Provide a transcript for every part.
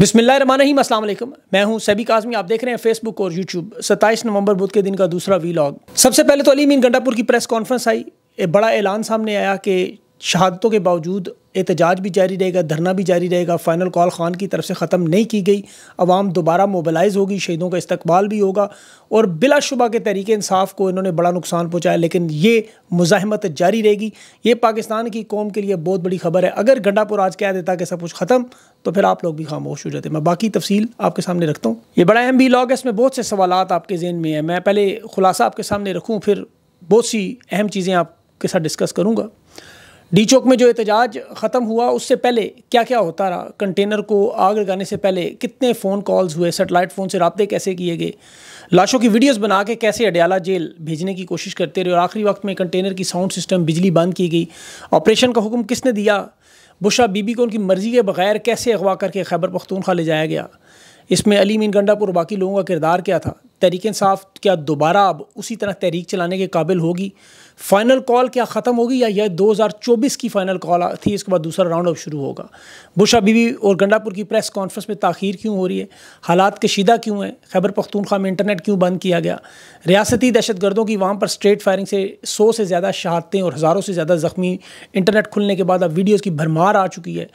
بسم اللہ الرحمن الرحیم السلام علیکم میں ہوں سیبی کازمی آپ دیکھ رہے ہیں فیس بک اور یوٹیوب ستائیس نومبر بدھ کے دن کا دوسرا وی لاغ سب سے پہلے تو علی مین گنڈا پور کی پریس کانفرنس آئی بڑا اعلان سامنے آیا کہ شہادتوں کے باوجود احتجاج بھی جاری رہے گا دھرنا بھی جاری رہے گا فائنل کال خان کی طرف سے ختم نہیں کی گئی عوام دوبارہ موبلائز ہوگی شہیدوں کا استقبال بھی ہوگا اور بلا شبہ کے تحریک انصاف کو انہوں نے بڑا نقصان پہنچایا لیکن یہ مزاحمت جاری رہے گی یہ پاکستان کی قوم کے لیے بہت بڑی خبر ہے اگر گنڈا پور آج کہہ دیتا کہ سب کچھ ختم تو پھر آپ لوگ بھی خاموش ہو جاتے میں باقی تفصیل آپ کے سامنے رکھتا ہوں یہ بڑا اہم بھی لاگ ہے اس میں بہت سے سوالات آپ کے ذہن میں ہیں میں پہلے خلاصہ آپ کے سامنے رکھوں پھر بہت سی اہم چیزیں آپ کے ساتھ ڈسکس کروں گا ڈی چوک میں جو احتجاج ختم ہوا اس سے پہلے کیا کیا ہوتا رہا کنٹینر کو آگ لگانے سے پہلے کتنے فون کالز ہوئے سیٹلائٹ فون سے رابطے کیسے کیے گئے لاشوں کی ویڈیوز بنا کے کیسے اڈیالہ جیل بھیجنے کی کوشش کرتے رہے اور آخری وقت میں کنٹینر کی ساؤنڈ سسٹم بجلی بند کی گئی آپریشن کا حکم کس نے دیا بشا بی بی کو ان کی مرضی کے بغیر کیسے اغوا کر کے خیبر پختونخوا لے جایا گیا اس میں علی مین گنڈا پور باقی لوگوں کا کردار کیا تھا تحریک انصاف کیا دوبارہ اب اسی طرح تحریک چلانے کے قابل ہوگی فائنل کال کیا ختم ہوگی یا یہ دو ہزار چوبیس کی فائنل کال تھی اس کے بعد دوسرا راؤنڈ اپ شروع ہوگا بشا بیوی اور گنڈا پور کی پریس کانفرنس میں تاخیر کیوں ہو رہی ہے حالات کشیدہ کیوں ہیں خیبر پختونخوا میں انٹرنیٹ کیوں بند کیا گیا ریاستی دہشت گردوں کی وہاں پر اسٹریٹ فائرنگ سے سو سے زیادہ شہادتیں اور ہزاروں سے زیادہ زخمی انٹرنیٹ کھلنے کے بعد اب ویڈیوز کی بھرمار آ چکی ہے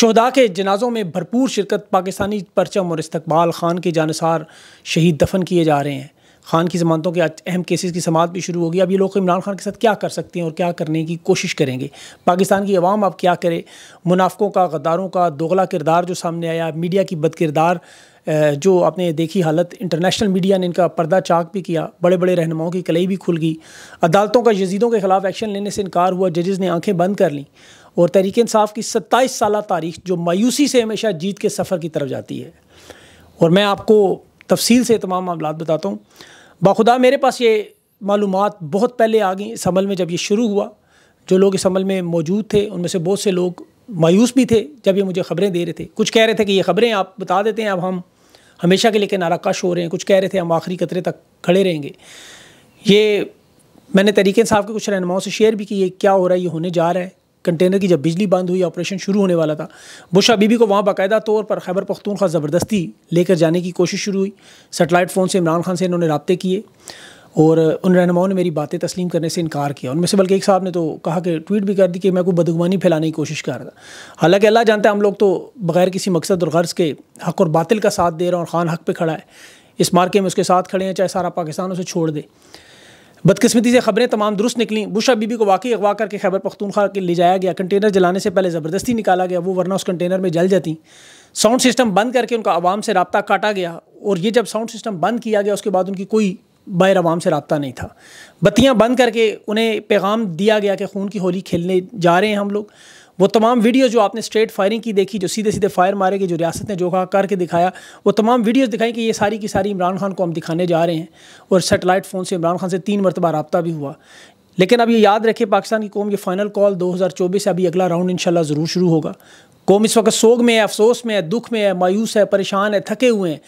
شہدا کے جنازوں میں بھرپور شرکت پاکستانی پرچم اور استقبال خان کے جانصار شہید دفن کیے جا رہے ہیں خان کی ضمانتوں کے اہم کیسز کی سماعت بھی شروع ہوگی اب یہ لوگ عمران خان کے ساتھ کیا کر سکتے ہیں اور کیا کرنے کی کوشش کریں گے پاکستان کی عوام اب کیا کرے منافقوں کا غداروں کا دوغلا کردار جو سامنے آیا میڈیا کی بد کردار جو آپ نے دیکھی حالت انٹرنیشنل میڈیا نے ان کا پردہ چاک بھی کیا بڑے بڑے رہنماؤں کی کلئی بھی کھل گئی عدالتوں کا یزیدوں کے خلاف ایکشن لینے سے انکار ہوا ججز نے آنکھیں بند کر لیں اور تحریک انصاف کی ستائیس سالہ تاریخ جو مایوسی سے ہمیشہ جیت کے سفر کی طرف جاتی ہے اور میں آپ کو تفصیل سے تمام معاملات بتاتا ہوں باخدا میرے پاس یہ معلومات بہت پہلے آ گئیں اس عمل میں جب یہ شروع ہوا جو لوگ اس عمل میں موجود تھے ان میں سے بہت سے لوگ مایوس بھی تھے جب یہ مجھے خبریں دے رہے تھے کچھ کہہ رہے تھے کہ یہ خبریں آپ بتا دیتے ہیں اب ہم ہمیشہ کے لے کے کش ہو رہے ہیں کچھ کہہ رہے تھے ہم آخری قطرے تک کھڑے رہیں گے یہ میں نے تحریک صاحب کے کچھ رہنماؤں سے شیئر بھی کی یہ کیا ہو رہا ہے یہ ہونے جا رہا ہے کنٹینر کی جب بجلی بند ہوئی آپریشن شروع ہونے والا تھا بشا بی بی کو وہاں باقاعدہ طور پر خیبر پختونخوا زبردستی لے کر جانے کی کوشش شروع ہوئی سیٹلائٹ فون سے عمران خان سے انہوں نے رابطے کیے اور ان رہنماؤں نے میری باتیں تسلیم کرنے سے انکار کیا ان میں سے بلکہ ایک صاحب نے تو کہا کہ ٹویٹ بھی کر دی کہ میں کوئی بدگمانی پھیلانے کی کوشش کر رہا تھا حالانکہ اللہ جانتا ہے ہم لوگ تو بغیر کسی مقصد اور غرض کے حق اور باطل کا ساتھ دے رہا ہوں اور خان حق پہ کھڑا ہے اس مارکے میں اس کے ساتھ کھڑے ہیں چاہے سارا پاکستان اسے چھوڑ دے بدقسمتی سے خبریں تمام درست نکلیں بشا بی بی کو واقعی اغوا کر کے خیبر پختونخوا کے لے جایا گیا کنٹینر جلانے سے پہلے زبردستی نکالا گیا وہ ورنہ اس کنٹینر میں جل جاتی ساؤنڈ سسٹم بند کر کے ان کا عوام سے رابطہ کاٹا گیا اور یہ جب ساؤنڈ سسٹم بند کیا گیا اس کے بعد ان کی کوئی باہر عوام سے رابطہ نہیں تھا بتیاں بند کر کے انہیں پیغام دیا گیا کہ خون کی ہولی کھیلنے جا رہے ہیں ہم لوگ وہ تمام ویڈیو جو آپ نے اسٹریٹ فائرنگ کی دیکھی جو سیدھے سیدھے فائر مارے گئے جو ریاست نے جو کر کے دکھایا وہ تمام ویڈیوز دکھائیں کہ یہ ساری کی ساری عمران خان کو ہم دکھانے جا رہے ہیں اور سیٹلائٹ فون سے عمران خان سے تین مرتبہ رابطہ بھی ہوا لیکن اب یہ یاد رکھے پاکستان کی قوم کے فائنل کال دو ہزار چوبیس سے ابھی اگلا راؤنڈ انشاءاللہ ضرور شروع ہوگا قوم اس وقت سوگ میں ہے افسوس میں ہے دکھ میں ہے مایوس ہے پریشان ہے تھکے ہوئے ہیں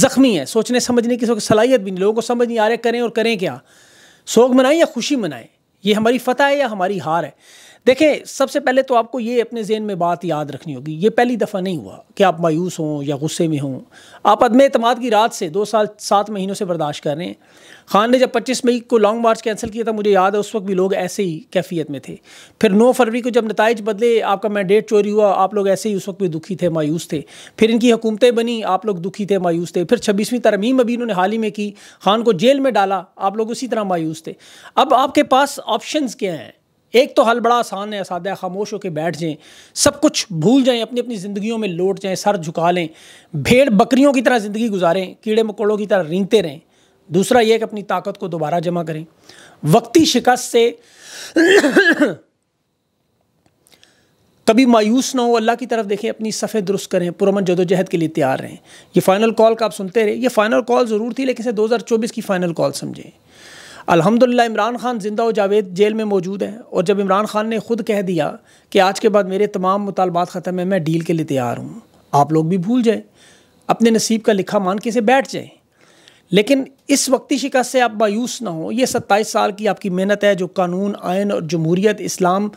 زخمی ہیں سوچنے سمجھنے کی اس وقت صلاحیت بھی نہیں لوگوں کو سمجھ نہیں آ رہے کریں اور کریں کیا سوگ منائیں یا خوشی منائیں یہ ہماری فتح ہے یا ہماری ہار ہے دیکھیں سب سے پہلے تو آپ کو یہ اپنے ذہن میں بات یاد رکھنی ہوگی یہ پہلی دفعہ نہیں ہوا کہ آپ مایوس ہوں یا غصے میں ہوں آپ عدم اعتماد کی رات سے دو سال سات مہینوں سے برداشت کر رہے ہیں خان نے جب پچیس مئی کو لانگ مارچ کینسل کیا تھا مجھے یاد ہے اس وقت بھی لوگ ایسے ہی کیفیت میں تھے پھر نو فروری کو جب نتائج بدلے آپ کا مینڈیٹ چوری ہوا آپ لوگ ایسے ہی اس وقت بھی دکھی تھے مایوس تھے پھر ان کی حکومتیں بنی آپ لوگ دکھی تھے مایوس تھے پھر چھبیسویں ترمیم ابھی انہوں نے حال ہی میں کی خان کو جیل میں ڈالا آپ لوگ اسی طرح مایوس تھے اب آپ کے پاس آپشنز کیا ہیں ایک تو حل بڑا آسان ہے اسادہ خاموش ہو کے بیٹھ جائیں سب کچھ بھول جائیں اپنی اپنی زندگیوں میں لوٹ جائیں سر جھکا لیں بھیڑ بکریوں کی طرح زندگی گزاریں کیڑے مکوڑوں کی طرح رینگتے رہیں دوسرا یہ کہ اپنی طاقت کو دوبارہ جمع کریں وقتی شکست سے کبھی مایوس نہ ہو اللہ کی طرف دیکھیں اپنی صفحے درست کریں پرامن جد و جہد کے لیے تیار رہیں یہ فائنل کال کا آپ سنتے رہے یہ فائنل کال ضرور تھی لیکن اسے دو ہزار چوبیس کی فائنل کال سمجھیں الحمدللہ عمران خان زندہ و جاوید جیل میں موجود ہیں اور جب عمران خان نے خود کہہ دیا کہ آج کے بعد میرے تمام مطالبات ختم ہیں میں ڈیل کے لیے تیار ہوں آپ لوگ بھی بھول جائیں اپنے نصیب کا لکھا مان کے اسے بیٹھ جائیں لیکن اس وقتی شکست سے آپ مایوس نہ ہوں یہ ستائیس سال کی آپ کی محنت ہے جو قانون آئین اور جمہوریت اسلام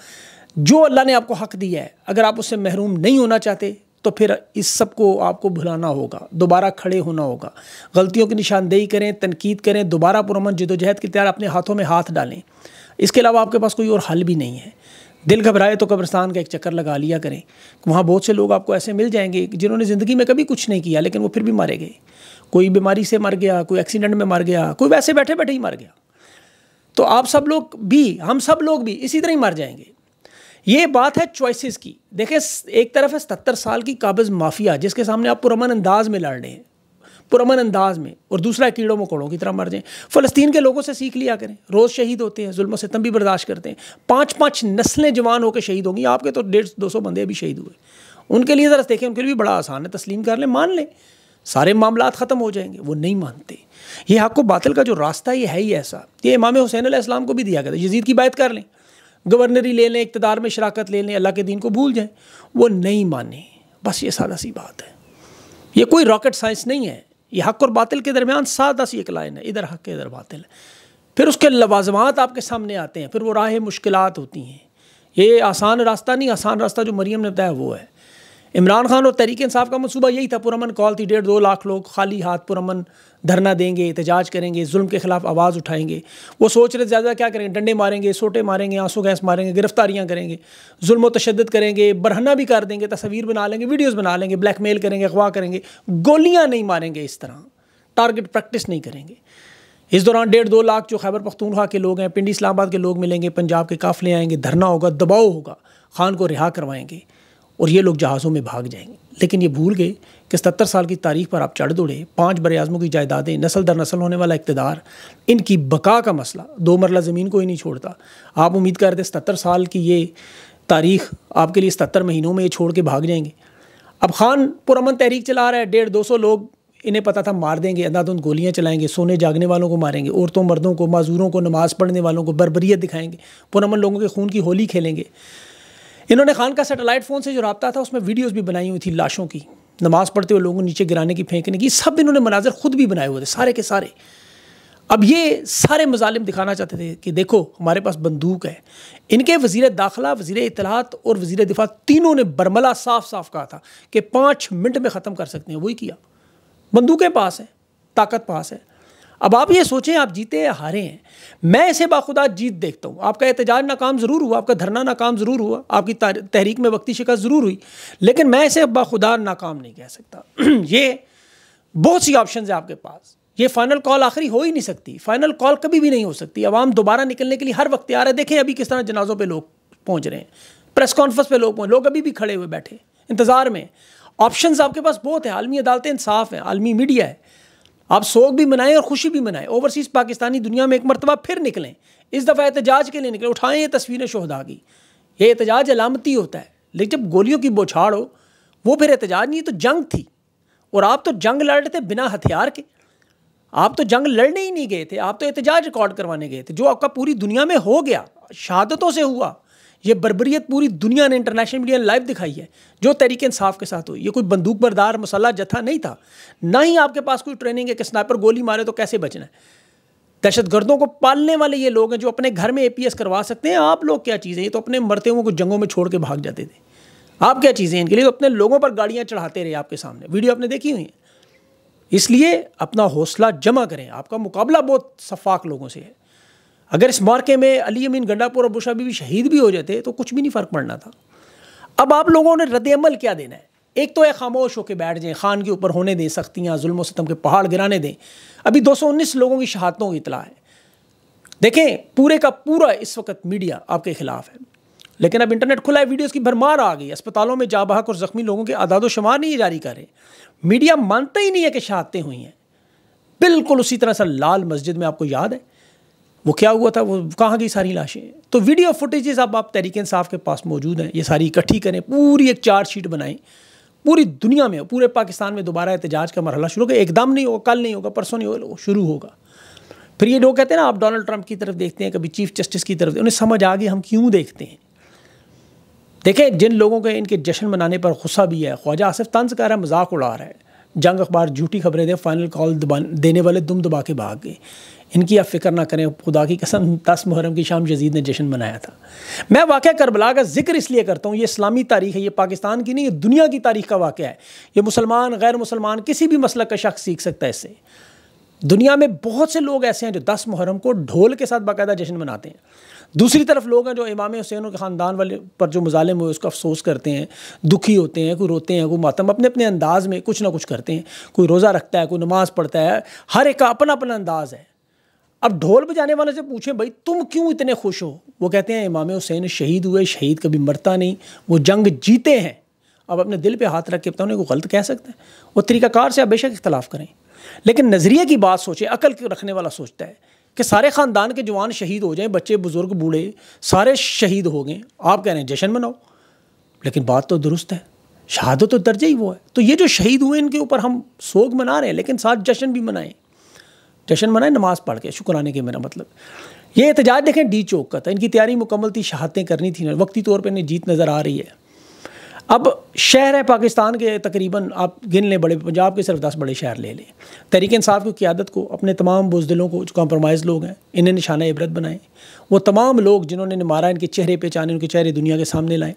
جو اللہ نے آپ کو حق دیا ہے اگر آپ اس سے محروم نہیں ہونا چاہتے تو پھر اس سب کو آپ کو بھلانا ہوگا دوبارہ کھڑے ہونا ہوگا غلطیوں کی نشاندہی کریں تنقید کریں دوبارہ پرامن جد و جہد کی تیار اپنے ہاتھوں میں ہاتھ ڈالیں اس کے علاوہ آپ کے پاس کوئی اور حل بھی نہیں ہے دل گھبرائے تو قبرستان کا ایک چکر لگا لیا کریں وہاں بہت سے لوگ آپ کو ایسے مل جائیں گے جنہوں نے زندگی میں کبھی کچھ نہیں کیا لیکن وہ پھر بھی مارے گئے کوئی بیماری سے مر گیا کوئی ایکسیڈنٹ میں مر گیا کوئی ویسے بیٹھے بیٹھے ہی مر گیا تو آپ سب لوگ بھی ہم سب لوگ بھی اسی طرح ہی مر جائیں گے یہ بات ہے چوائسز کی دیکھیں ایک طرف ہے ستر سال کی قابض مافیا جس کے سامنے آپ پرامن انداز میں لڑ رہے ہیں پرامن انداز میں اور دوسرا کیڑوں مکوڑوں کی طرح مر جائیں فلسطین کے لوگوں سے سیکھ لیا کریں روز شہید ہوتے ہیں ظلم و ستم بھی برداشت کرتے ہیں پانچ پانچ نسلیں جوان ہو کے شہید ہوں گی آپ کے تو ڈیڑھ دو سو بندے بھی شہید ہوئے ان کے لیے ذرا دیکھیں ان کے لیے بھی بڑا آسان ہے تسلیم کر لیں مان لیں سارے معاملات ختم ہو جائیں گے وہ نہیں مانتے یہ حق و باطل کا جو راستہ یہ ہے ہی ایسا یہ امام حسین علیہ السلام کو بھی دیا گیا تھا یزید کی بات کر لیں گورنری لے لیں اقتدار میں شراکت لے لیں اللہ کے دین کو بھول جائیں وہ نہیں مانیں بس یہ سادہ سی بات ہے یہ کوئی راکٹ سائنس نہیں ہے یہ حق اور باطل کے درمیان سادہ سی ایک لائن ہے ادھر حق ادھر باطل ہے پھر اس کے لوازمات آپ کے سامنے آتے ہیں پھر وہ راہ مشکلات ہوتی ہیں یہ آسان راستہ نہیں آسان راستہ جو مریم نے بتایا وہ ہے عمران خان اور تحریک انصاف کا منصوبہ یہی تھا پرامن کال تھی ڈیڑھ دو لاکھ لوگ خالی ہاتھ پرامن دھرنا دیں گے احتجاج کریں گے ظلم کے خلاف آواز اٹھائیں گے وہ سوچ رہے زیادہ کیا کریں گے ڈنڈے ماریں گے سوٹے ماریں گے آنسو گیس ماریں گے گرفتاریاں کریں گے ظلم و تشدد کریں گے برہنہ بھی کر دیں گے تصویر بنا لیں گے ویڈیوز بنا لیں گے بلیک میل کریں گے اغوا کریں گے گولیاں نہیں ماریں گے اس طرح ٹارگٹ پریکٹس نہیں کریں گے اس دوران ڈیڑھ دو لاکھ جو خیبر پختونخوا کے لوگ ہیں پنڈی اسلام آباد کے لوگ ملیں گے پنجاب کے قافلے آئیں گے دھرنا ہوگا دباؤ ہوگا خان کو رہا کروائیں گے اور یہ لوگ جہازوں میں بھاگ جائیں گے لیکن یہ بھول گئے کہ ستر سال کی تاریخ پر آپ چڑھ دوڑے پانچ بر اعظموں کی جائیدادیں نسل در نسل ہونے والا اقتدار ان کی بقا کا مسئلہ دو مرلہ زمین کو ہی نہیں چھوڑتا آپ امید کرتے ستر سال کی یہ تاریخ آپ کے لیے ستر مہینوں میں یہ چھوڑ کے بھاگ جائیں گے اب خان پر امن تحریک چلا رہا ہے ڈیڑھ دو سو لوگ انہیں پتہ تھا مار دیں گے اندھا دند گولیاں چلائیں گے سونے جاگنے والوں کو ماریں گے عورتوں مردوں کو معذوروں کو نماز پڑھنے والوں کو بربریت دکھائیں گے پرامن لوگوں کے خون کی ہولی کھیلیں گے انہوں نے خان کا سیٹلائٹ فون سے جو رابطہ تھا اس میں ویڈیوز بھی بنائی ہوئی تھی لاشوں کی نماز پڑھتے ہوئے لوگوں نیچے گرانے کی پھینکنے کی سب انہوں نے مناظر خود بھی بنائے ہوئے تھے سارے کے سارے اب یہ سارے مظالم دکھانا چاہتے تھے کہ دیکھو ہمارے پاس بندوق ہے ان کے وزیر داخلہ وزیر اطلاعات اور وزیر دفاع تینوں نے برملا صاف صاف کہا تھا کہ پانچ منٹ میں ختم کر سکتے ہیں وہی کیا بندوقیں پاس ہیں طاقت پاس ہے اب آپ یہ سوچیں آپ جیتے یا ہارے ہیں میں اسے باخدا جیت دیکھتا ہوں آپ کا احتجاج ناکام ضرور ہوا آپ کا دھرنا ناکام ضرور ہوا آپ کی تحریک میں وقتی شکست ضرور ہوئی لیکن میں اسے باخدا ناکام نہیں کہہ سکتا یہ بہت سی آپشنز ہیں آپ کے پاس یہ فائنل کال آخری ہو ہی نہیں سکتی فائنل کال کبھی بھی نہیں ہو سکتی عوام دوبارہ نکلنے کے لیے ہر وقت آ ہے دیکھیں ابھی کس طرح جنازوں پہ لوگ پہنچ رہے ہیں پریس کانفرنس پہ لوگ پہنچ لوگ ابھی بھی کھڑے ہوئے بیٹھے انتظار میں آپشنز آپ کے پاس بہت ہیں عالمی عدالتیں انصاف ہیں عالمی میڈیا ہے آپ سوگ بھی منائیں اور خوشی بھی منائیں اوورسیز پاکستانی دنیا میں ایک مرتبہ پھر نکلیں اس دفعہ احتجاج کے لیے نکلیں اٹھائیں یہ تصویریں شہدا کی یہ احتجاج علامتی ہوتا ہے لیکن جب گولیوں کی بوچھاڑ ہو وہ پھر احتجاج نہیں تو جنگ تھی اور آپ تو جنگ لڑ رہے تھے بنا ہتھیار کے آپ تو جنگ لڑنے ہی نہیں گئے تھے آپ تو احتجاج ریکارڈ کروانے گئے تھے جو آپ کا پوری دنیا میں ہو گیا شہادتوں سے ہوا یہ بربریت پوری دنیا نے انٹرنیشنل میڈیا لائف دکھائی ہے جو تحریک انصاف کے ساتھ ہوئی یہ کوئی بندوق بردار مسلح جتھا نہیں تھا نہ ہی آپ کے پاس کوئی ٹریننگ ہے کہ سنائپر گولی مارے تو کیسے بچنا ہے دہشت گردوں کو پالنے والے یہ لوگ ہیں جو اپنے گھر میں اے پی ایس کروا سکتے ہیں آپ لوگ کیا چیزیں یہ تو اپنے مرتے ہوں کو جنگوں میں چھوڑ کے بھاگ جاتے تھے آپ کیا چیزیں ہیں ان کے لیے تو اپنے لوگوں پر گاڑیاں چڑھاتے رہے آپ کے سامنے ویڈیو آپ نے دیکھی ہوئی ہیں اس لیے اپنا حوصلہ جمع کریں آپ کا مقابلہ بہت شفاق لوگوں سے ہے اگر اس مارکے میں علی امین گنڈا پور اور بی بی شہید بھی ہو جاتے تو کچھ بھی نہیں فرق پڑنا تھا اب آپ لوگوں نے رد عمل کیا دینا ہے ایک تو یہ خاموش ہو کے بیٹھ جائیں خان کے اوپر ہونے دیں سختیاں ظلم و ستم کے پہاڑ گرانے دیں ابھی دو سو انیس لوگوں کی شہادتوں کی اطلاع ہے دیکھیں پورے کا پورا اس وقت میڈیا آپ کے خلاف ہے لیکن اب انٹرنیٹ کھلا ہے ویڈیوز کی بھرمار آ گئی اسپتالوں میں جا بحق اور زخمی لوگوں کے اعداد و شمار نہیں جاری کر رہے میڈیا مانتا ہی نہیں ہے کہ شہادتیں ہوئی ہیں بالکل اسی طرح سے لال مسجد میں آپ کو یاد ہے وہ کیا ہوا تھا وہ کہاں گئی ساری لاشیں تو ویڈیو فوٹیجز اب آپ تحریک انصاف کے پاس موجود ہیں یہ ساری اکٹھی کریں پوری ایک چارج شیٹ بنائیں پوری دنیا میں پورے پاکستان میں دوبارہ احتجاج کا مرحلہ شروع ہوگا ایک دم نہیں ہوگا کل نہیں ہوگا پرسوں نہیں ہوگا شروع ہوگا پھر یہ لوگ کہتے ہیں نا آپ ڈونلڈ ٹرمپ کی طرف دیکھتے ہیں کبھی چیف جسٹس کی طرف انہیں سمجھ آ گئی ہم کیوں دیکھتے ہیں دیکھیں جن لوگوں کے ان کے جشن منانے پر غصہ بھی ہے خواجہ آصف طنز کر رہا ہے مذاق اڑا رہا ہے جنگ اخبار جھوٹی خبریں دیں فائنل کال دینے والے دم دبا کے بھاگ گئے ان کی آپ فکر نہ کریں خدا کی قسم دس محرم کی شام جزید نے جشن منایا تھا میں واقعہ کربلا کا ذکر اس لیے کرتا ہوں یہ اسلامی تاریخ ہے یہ پاکستان کی نہیں یہ دنیا کی تاریخ کا واقعہ ہے یہ مسلمان غیر مسلمان کسی بھی مسلک کا شخص سیکھ سکتا ہے اس سے دنیا میں بہت سے لوگ ایسے ہیں جو دس محرم کو ڈھول کے ساتھ باقاعدہ جشن مناتے ہیں دوسری طرف لوگ ہیں جو امام حسین کے خاندان والے پر جو مظالم ہوئے اس کو افسوس کرتے ہیں دکھی ہوتے ہیں کوئی روتے ہیں کوئی ماتم اپنے اپنے انداز میں کچھ نہ کچھ کرتے ہیں کوئی روزہ رکھتا ہے کوئی نماز پڑھتا ہے ہر ایک کا اپنا اپنا انداز ہے اب ڈھول بجانے والے سے پوچھیں بھائی تم کیوں اتنے خوش ہو وہ کہتے ہیں امام حسین شہید ہوئے شہید کبھی مرتا نہیں وہ جنگ جیتے ہیں اب اپنے دل پہ ہاتھ رکھ کے بتاؤں کو غلط کہہ سکتے ہیں وہ طریقہ کار سے آپ بے شک اختلاف کریں لیکن نظریے کی بات سوچیں عقل رکھنے والا سوچتا ہے کہ سارے خاندان کے جوان شہید ہو جائیں بچے بزرگ بوڑھے سارے شہید ہو گئے آپ کہہ رہے ہیں جشن مناؤ لیکن بات تو درست ہے شہادت تو درجہ ہی وہ ہے تو یہ جو شہید ہوئے ان کے اوپر ہم سوگ منا رہے ہیں لیکن ساتھ جشن بھی منائیں جشن منائے نماز پڑھ کے شکرانے کے میرا مطلب یہ احتجاج دیکھیں ڈی چوک کا تھا ان کی تیاری مکمل تھی شہادتیں کرنی تھیں وقتی طور پہ انہیں جیت نظر آ رہی ہے اب شہر ہے پاکستان کے تقریباً آپ گن لیں بڑے پنجاب کے صرف دس بڑے شہر لے لیں تحریک انصاف کی قیادت کو اپنے تمام بزدلوں کو جو کمپرومائز لوگ ہیں انہیں نشانہ عبرت بنائیں وہ تمام لوگ جنہوں نے مارا ان کے چہرے پہ ان کے چہرے دنیا کے سامنے لائیں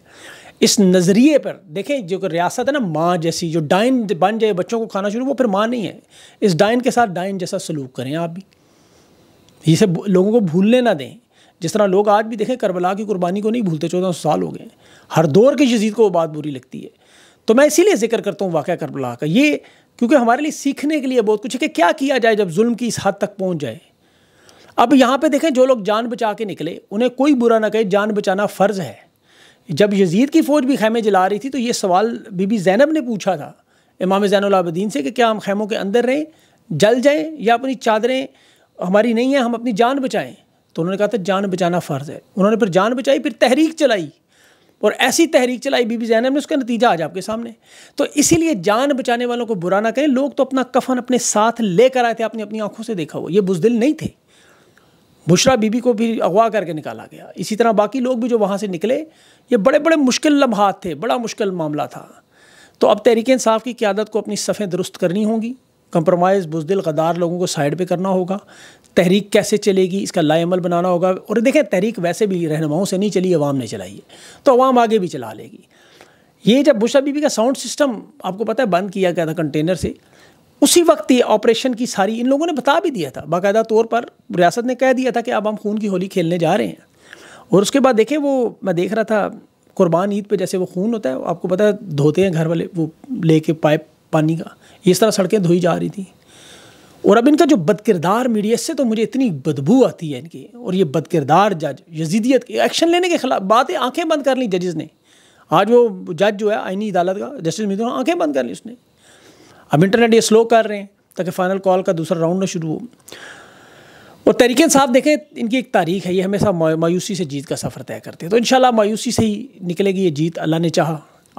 اس نظریے پر دیکھیں جو ریاست ہے نا ماں جیسی جو ڈائن بن جائے بچوں کو کھانا شروع وہ پھر ماں نہیں ہے اس ڈائن کے ساتھ ڈائن جیسا سلوک کریں آپ بھی یہ سب لوگوں کو بھولنے نہ دیں جس طرح لوگ آج بھی دیکھیں کربلا کی قربانی کو نہیں بھولتے چودہ سو سال ہو گئے ہر دور کی جزید کو وہ بات بری لگتی ہے تو میں اسی لیے ذکر کرتا ہوں واقعہ کربلا کا یہ کیونکہ ہمارے لیے سیکھنے کے لیے بہت کچھ ہے کہ کیا کیا جائے جب ظلم کی اس حد تک پہنچ جائے اب یہاں پہ دیکھیں جو لوگ جان بچا کے نکلے انہیں کوئی برا نہ کہے جان بچانا فرض ہے جب یزید کی فوج بھی خیمے جلا رہی تھی تو یہ سوال بی بی زینب نے پوچھا تھا امام زین العابدین سے کہ کیا ہم خیموں کے اندر رہیں جل جائیں یا اپنی چادریں ہماری نہیں ہیں ہم اپنی جان بچائیں تو انہوں نے کہا تھا جان بچانا فرض ہے انہوں نے پھر جان بچائی پھر تحریک چلائی اور ایسی تحریک چلائی بی بی زینب نے اس کا نتیجہ آج آپ کے سامنے تو اسی لیے جان بچانے والوں کو برا نہ کریں لوگ تو اپنا کفن اپنے ساتھ لے کر آئے تھے اپنی اپنی آنکھوں سے دیکھا ہو یہ بزدل نہیں تھے بشرا بی بی کو بھی اغوا کر کے نکالا گیا اسی طرح باقی لوگ بھی جو وہاں سے نکلے یہ بڑے بڑے مشکل لمحات تھے بڑا مشکل معاملہ تھا تو اب تحریک انصاف کی قیادت کو اپنی صفیں درست کرنی ہوں گی کمپرومائز بزدل غدار لوگوں کو سائڈ پہ کرنا ہوگا تحریک کیسے چلے گی اس کا لائے عمل بنانا ہوگا اور دیکھیں تحریک ویسے بھی رہنماؤں سے نہیں چلی عوام نے چلائی ہے تو عوام آگے بھی چلا لے گی یہ جب بشرا بی بی کا ساؤنڈ سسٹم آپ کو پتہ ہے بند کیا گیا تھا کنٹینر سے اسی وقت یہ آپریشن کی ساری ان لوگوں نے بتا بھی دیا تھا باقاعدہ طور پر ریاست نے کہہ دیا تھا کہ اب ہم خون کی ہولی کھیلنے جا رہے ہیں اور اس کے بعد دیکھیں وہ میں دیکھ رہا تھا قربان عید پہ جیسے وہ خون ہوتا ہے آپ کو پتا ہے دھوتے ہیں گھر والے وہ لے کے پائپ پانی کا اس طرح سڑکیں دھوئی جا رہی تھیں اور اب ان کا جو بد کردار میڈیا سے تو مجھے اتنی بدبو آتی ہے ان کی اور یہ بد کردار جج یزیدیت کے ایکشن لینے کے خلاف باتیں آنکھیں بند کر لیں ججز نے آج وہ جج جو ہے آئینی عدالت کا جسٹس متر آنکھیں بند کر لیں اس نے اب انٹرنیٹ یہ سلو کر رہے ہیں تاکہ فائنل کال کا دوسرا راؤنڈ نہ شروع ہو اور تحریک صاحب دیکھیں ان کی ایک تاریخ ہے یہ ہمیشہ مایوسی سے جیت کا سفر طے کرتے ہیں تو انشاءاللہ مایوسی سے ہی نکلے گی یہ جیت اللہ نے چاہا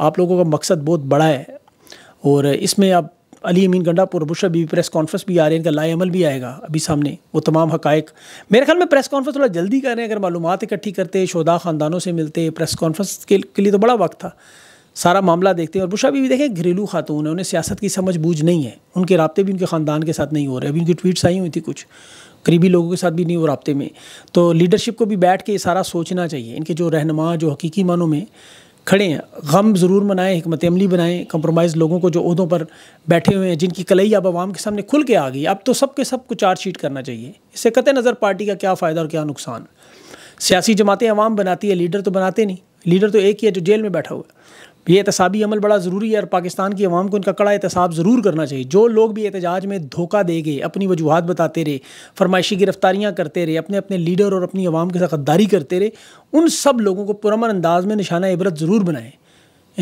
آپ لوگوں کا مقصد بہت بڑا ہے اور اس میں اب علی امین گنڈا پور ابھی بھی پریس کانفرنس بھی آ رہے ہیں ان کا لائے عمل بھی آئے گا ابھی سامنے وہ تمام حقائق میرے خیال میں پریس کانفرنس تھوڑا جلدی کر رہے ہیں اگر معلومات اکٹھی کرتے شودا خاندانوں سے ملتے پریس کانفرنس کے لیے تو بڑا وقت تھا سارا معاملہ دیکھتے ہیں اور بشا ابھی دیکھیں گھریلو خاتون ہیں انہیں سیاست کی سمجھ بوجھ نہیں ہے ان کے رابطے بھی ان کے خاندان کے ساتھ نہیں ہو رہے ابھی ان کی ٹویٹس آئی ہوئی تھی کچھ قریبی لوگوں کے ساتھ بھی نہیں ہو رابطے میں تو لیڈرشپ کو بھی بیٹھ کے یہ سارا سوچنا چاہیے ان کے جو رہنما جو حقیقی معنوں میں کھڑے ہیں غم ضرور منائیں حکمت عملی بنائیں کمپرومائز لوگوں کو جو عہدوں پر بیٹھے ہوئے ہیں جن کی کلئی اب عوام کے سامنے کھل کے آ گئی اب تو سب کے سب کو چارج شیٹ کرنا چاہیے اس سے قطع نظر پارٹی کا کیا فائدہ اور کیا نقصان سیاسی جماعتیں عوام بناتی ہے لیڈر تو بناتے نہیں لیڈر تو ایک ہی ہے جو جیل میں بیٹھا ہوا ہے یہ احتسابی عمل بڑا ضروری ہے اور پاکستان کی عوام کو ان کا کڑا احتساب ضرور کرنا چاہیے جو لوگ بھی احتجاج میں دھوکہ دے گئے اپنی وجوہات بتاتے رہے فرمائشی گرفتاریاں کرتے رہے اپنے اپنے لیڈر اور اپنی عوام کے ساتھ غداری کرتے رہے ان سب لوگوں کو پرامن انداز میں نشانہ عبرت ضرور بنائیں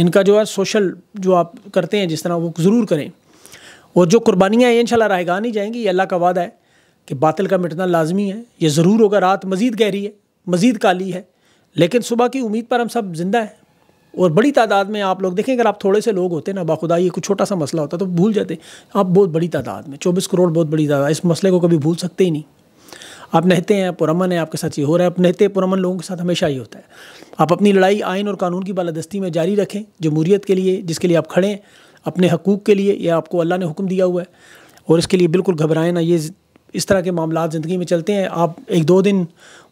ان کا جو ہے سوشل جو آپ کرتے ہیں جس طرح وہ ضرور کریں اور جو قربانیاں ہیں انشاءاللہ رائے گاہ نہیں جائیں گی یہ اللہ کا وعدہ ہے کہ باطل کا مٹنا لازمی ہے یہ ضرور ہوگا رات مزید گہری ہے مزید کالی ہے لیکن صبح کی امید پر ہم سب زندہ ہیں اور بڑی تعداد میں آپ لوگ دیکھیں اگر آپ تھوڑے سے لوگ ہوتے نا یہ کچھ چھوٹا سا مسئلہ ہوتا تو بھول جاتے آپ بہت بڑی تعداد میں چوبیس کروڑ بہت بڑی تعداد اس مسئلے کو کبھی بھول سکتے ہی نہیں آپ نہتے ہیں پرامن ہیں آپ کے ساتھ یہ ہو رہا ہے آپ نہتے پرامن لوگوں کے ساتھ ہمیشہ ہی ہوتا ہے آپ اپنی لڑائی آئین اور قانون کی بالادستی میں جاری رکھیں جمہوریت کے لیے جس کے لیے آپ کھڑے ہیں اپنے حقوق کے لیے یا آپ کو اللہ نے حکم دیا ہوا ہے اور اس کے لیے بالکل گھبرائیں نہ یہ اس طرح کے معاملات زندگی میں چلتے ہیں آپ ایک دو دن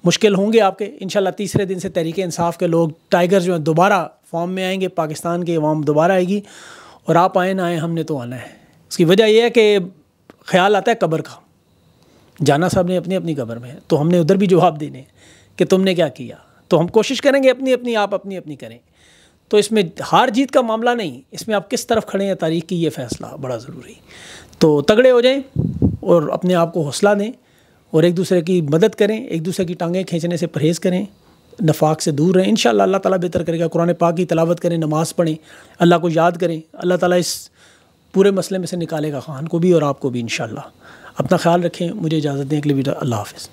مشکل ہوں گے آپ کے انشاءاللہ تیسرے دن سے تحریک انصاف کے لوگ ٹائیگر جو ہیں دوبارہ فارم میں آئیں گے پاکستان کے عوام دوبارہ آئے گی اور آپ آئیں نہ آئیں ہم نے تو آنا ہے اس کی وجہ یہ ہے کہ خیال آتا ہے قبر کا جانا صاحب نے اپنی اپنی قبر میں تو ہم نے ادھر بھی جواب دینے کہ تم نے کیا کیا تو ہم کوشش کریں گے اپنی اپنی آپ اپنی اپنی کریں تو اس میں ہار جیت کا معاملہ نہیں اس میں آپ کس طرف کھڑے ہیں تاریخ کی یہ فیصلہ بڑا ضروری تو تگڑے ہو جائیں اور اپنے آپ کو حوصلہ دیں اور ایک دوسرے کی مدد کریں ایک دوسرے کی ٹانگیں کھینچنے سے پرہیز کریں نفاق سے دور رہیں انشاءاللہ اللہ تعالیٰ بہتر کرے گا قرآن پاک کی تلاوت کریں نماز پڑھیں اللہ کو یاد کریں اللہ تعالیٰ اس پورے مسئلے میں سے نکالے گا خان کو بھی اور آپ کو بھی انشاءاللہ اپنا خیال رکھیں مجھے اجازت دیں اگلے ویڈیو اللہ حافظ